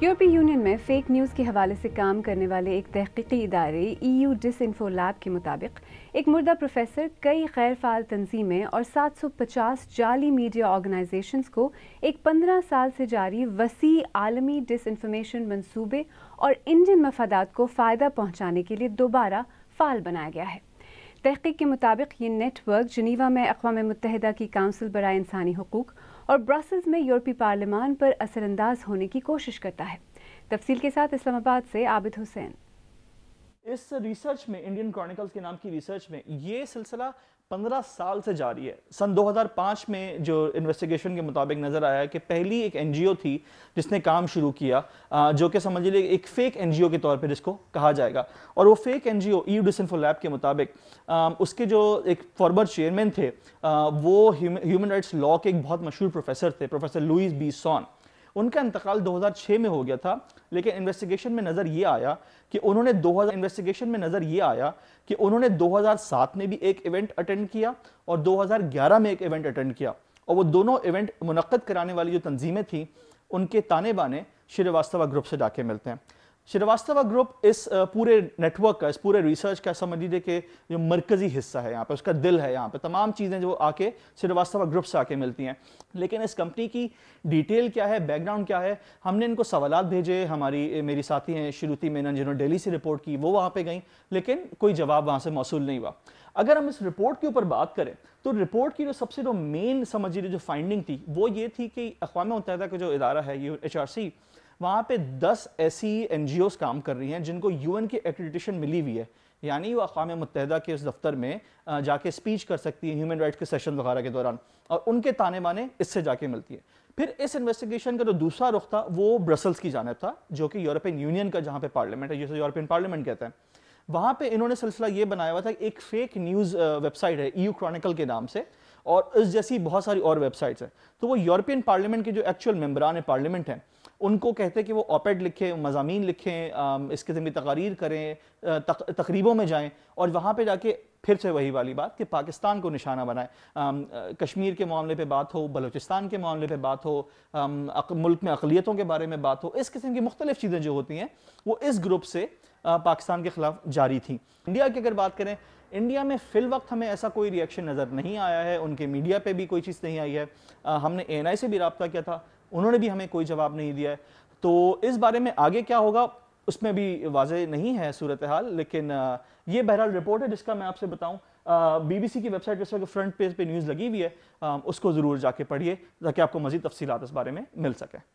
یورپی یونین میں fake news کے حوالے سے کام کرنے والے ایک تحقیقی ادارے E U Disinfo Lab کے مطابق ایک مردہ پروفیسر کئی خیر فعال تنظیمیں اور سات سو پچاس جعلی میڈیا آرگنائزیشنز کو ایک پندرہ سال سے جاری وسیع عالمی ڈس انفارمیشن منصوبے اور انڈین مفادات کو فائدہ پہنچانے کے لیے دوبارہ فعال بنایا گیا ہے تحقیق کے مطابق یہ نیٹ ورک جنیوا میں اقوام متحدہ کی کاؤنسل برائے انسانی حقوق اور برسلز میں یورپی پارلیمان پر اثر انداز ہونے کی کوشش کرتا ہے تفصیل کے ساتھ اسلام آباد سے عابد حسین اس ریسرچ میں انڈین کرونیکلز کے نام کی ریسرچ میں یہ سلسلہ پندرہ سال سے جاری ہے سن دو ہزار پانچ میں جو انویسٹیگیشن کے مطابق نظر آیا کہ پہلی ایک این جی او تھی جس نے کام شروع کیا جو کہ سمجھ لیے ایک فیک این جی او کے طور پہ جس کو کہا جائے گا اور وہ فیک این جی او ایو ڈسنفل لیب کے مطابق اس کے جو ایک فارمر چیئرمین تھے وہ ہیومن رائٹس لاء کے ایک بہت مشہور پروفیسر تھے پروفیسر لوئس بی سون ان کا انتقال دو ہزار چھ میں ہو گیا تھا لیکن انویسٹیگیشن میں نظر یہ آیا کہ انہوں نے دو ہزار انویسٹیگیشن میں نظر یہ آیا کہ انہوں نے دو ہزار سات میں بھی ایک ایونٹ اٹینڈ کیا اور دو ہزار گیارہ میں ایک ایونٹ اٹینڈ کیا اور وہ دونوں ایونٹ منعقد کرانے والی جو تنظیمیں تھیں ان کے تانے بانے شری گروپ سے جا کے ملتے ہیں شریواستوا گروپ اس پورے نیٹ ورک کا اس پورے ریسرچ کا سمجھ دے کہ جو مرکزی حصہ ہے یہاں پہ اس کا دل ہے یہاں پہ تمام چیزیں جو آ کے شریواستوا گروپ سے آ کے ملتی ہیں لیکن اس کمپنی کی ڈیٹیل کیا ہے بیک گراؤنڈ کیا ہے ہم نے ان کو سوالات بھیجے ہماری میری ساتھی ہیں شیروتی مینا جنہوں نے ڈیلی سے رپورٹ کی وہ وہاں پہ گئیں لیکن کوئی جواب وہاں سے موصول نہیں ہوا اگر ہم اس رپورٹ کے اوپر بات کریں تو رپورٹ کی جو سب سے جو مین سمجھ گئی جو فائنڈنگ تھی وہ یہ تھی کہ اقوام متحدہ کا جو ادارہ ہے یہ ایچ آر سی وہاں پہ دس ایسی این جی اوز کام کر رہی ہیں جن کو یو این کی ایکریڈیٹیشن ملی ہوئی ہے یعنی وہ اقوام متحدہ کے اس دفتر میں جا کے اسپیچ کر سکتی ہیں اور ان کے تانے بانے اس سے جا کے ملتی ہے پھر اس کا دوسرا رخ تھا وہ برسلز کی جانب تھا جو کہ یورپین یونین کا جہاں پہ پارلیمنٹ ہے جسے یورپین پارلیمنٹ کہتا ہے وہاں پہ انہوں نے سلسلہ یہ بنایا ہوا تھا ایک فیک نیوز ویب سائٹ ہے کرونیکل e کے نام سے اور اس جیسی بہت ساری اور ویب سائٹس ہیں تو وہ یورپین پارلیمنٹ کے جو ایکچوئل ممبران پارلیمنٹ ہیں ان کو کہتے کہ وہ اوپیڈ لکھیں مضامین لکھیں اس قسم کی تقاریر کریں تقریبوں میں جائیں اور وہاں پہ جا کے پھر سے وہی والی بات کہ پاکستان کو نشانہ بنائیں کشمیر کے معاملے پہ بات ہو بلوچستان کے معاملے پہ بات ہو ملک میں اقلیتوں کے بارے میں بات ہو اس قسم کی مختلف چیزیں جو ہوتی ہیں وہ اس گروپ سے پاکستان کے خلاف جاری تھیں انڈیا کی اگر بات کریں انڈیا میں فی الوقت ہمیں ایسا کوئی ریئیکشن نظر نہیں آیا ہے ان کے میڈیا پہ بھی کوئی چیز نہیں آئی ہے ہم نے اے این آئی سے بھی رابطہ کیا تھا انہوں نے بھی ہمیں کوئی جواب نہیں دیا ہے تو اس بارے میں آگے کیا ہوگا اس میں بھی واضح نہیں ہے صورتحال لیکن یہ بہرحال رپورٹ ہے جس کا میں آپ سے بتاؤں بی بی سی کی ویب سائٹ وقت فرنٹ پیج پہ نیوز لگی ہوئی ہے اس کو ضرور جا کے پڑھیے تاکہ آپ کو مزید تفصیلات اس بارے میں مل سکے